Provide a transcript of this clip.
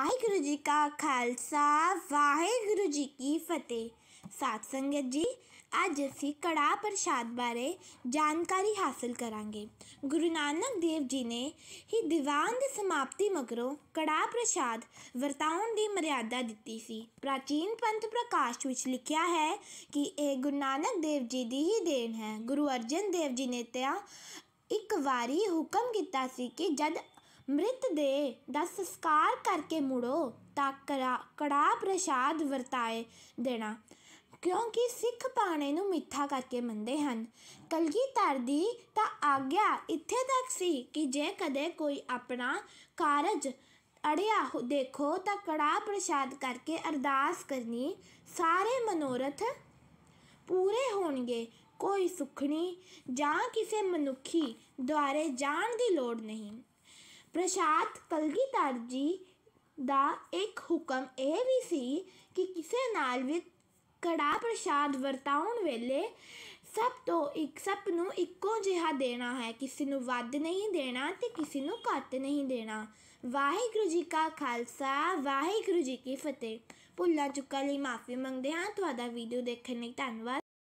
ਵਾਹਿਗੁਰੂ ਜੀ ਕਾ ਖਾਲਸਾ ਵਾਹਿਗੁਰੂ ਜੀ ਕੀ ਫਤਿਹ ਸਾਧ ਸੰਗਤ ਜੀ ਅੱਜ ਅਸੀਂ ਕੜਾ ਪ੍ਰਸ਼ਾਦ ਬਾਰੇ ਜਾਣਕਾਰੀ ਹਾਸਲ ਕਰਾਂਗੇ ਗੁਰੂ ਨਾਨਕ ਦੇਵ ਜੀ ਨੇ ਹੀ ਦੀਵਾਨ ਦੀ ਸਮਾਪਤੀ ਮਗਰੋਂ ਕੜਾ ਪ੍ਰਸ਼ਾਦ ਵਰਤਾਉਣ ਦੀ ਮਰਿਆਦਾ ਦਿੱਤੀ ਸੀ ਪ੍ਰਾਚੀਨ ਪੰਥ ਪ੍ਰਕਾਸ਼ ਵਿੱਚ ਲਿਖਿਆ ਹੈ ਕਿ ਇਹ ਗੁਰੂ ਨਾਨਕ ਦੇਵ ਜੀ ਦੀ ਹੀ ਦੇਣ ਹੈ ਗੁਰੂ ਅਰਜਨ ਦੇਵ ਜੀ ਨੇ ਤਿਆ ਇੱਕ ਵਾਰੀ ਹੁਕਮ ਕੀਤਾ ਸੀ ਕਿ ਜਦ ਮ੍ਰਿਤ ਦੇ ਦਾ ਸੰਸਕਾਰ ਕਰਕੇ ਮੁੜੋ ਤਾਂ ਕੜਾ ਪ੍ਰਸ਼ਾਦ ਵਰਤਾਏ ਦੇਣਾ ਕਿਉਂਕਿ ਸਿੱਖ ਪਾਣੇ ਨੂੰ ਮਿੱਠਾ ਕਰਕੇ ਮੰਨਦੇ ਹਨ ਕਲਗੀ ਦੀ ਤਾਂ ਆਗਿਆ ਇੱਥੇ ਤੱਕ ਸੀ ਕਿ ਜੇ ਕਦੇ ਕੋਈ ਆਪਣਾ ਕਾਰਜ ਅੜਿਆ ਦੇਖੋ ਤਾਂ ਕੜਾ ਪ੍ਰਸ਼ਾਦ ਕਰਕੇ ਅਰਦਾਸ ਕਰਨੀ ਸਾਰੇ ਮਨੋਰਥ ਪੂਰੇ ਹੋਣਗੇ ਕੋਈ ਸੁਖਣੀ ਜਾਂ ਕਿਸੇ ਮਨੁੱਖੀ ਦੁਆਰੇ ਜਾਣ ਦੀ ਲੋੜ ਨਹੀਂ ਪ੍ਰਸ਼ਾਦ ਕਲਗੀਧਰ ਜੀ ਦਾ ਇੱਕ ਹੁਕਮ ਇਹ ਵੀ ਸੀ ਕਿ ਕਿਸੇ ਨਾਲ ਵੀ ਕੜਾ ਪ੍ਰਸ਼ਾਦ ਵਰਤਾਉਣ ਵੇਲੇ ਸਭ ਤੋਂ ਇੱਕ ਸਭ ਨੂੰ ਇੱਕੋ ਜਿਹਾ ਦੇਣਾ ਹੈ ਕਿਸੇ ਨੂੰ ਵੱਧ ਨਹੀਂ ਦੇਣਾ ਤੇ ਕਿਸੇ ਨੂੰ ਘੱਟ ਨਹੀਂ ਦੇਣਾ ਵਾਹਿਗੁਰੂ ਜੀ ਕਾ ਖਾਲਸਾ ਵਾਹਿਗੁਰੂ ਜੀ ਕੀ ਫਤਿਹ ਭੁੱਲਾ ਚੁੱਕਾ ਲਈ ਮਾਫੀ ਮੰਗਦੇ ਹਾਂ ਤੁਹਾਡਾ ਵੀਡੀਓ ਦੇਖਣ ਲਈ ਧੰਨਵਾਦ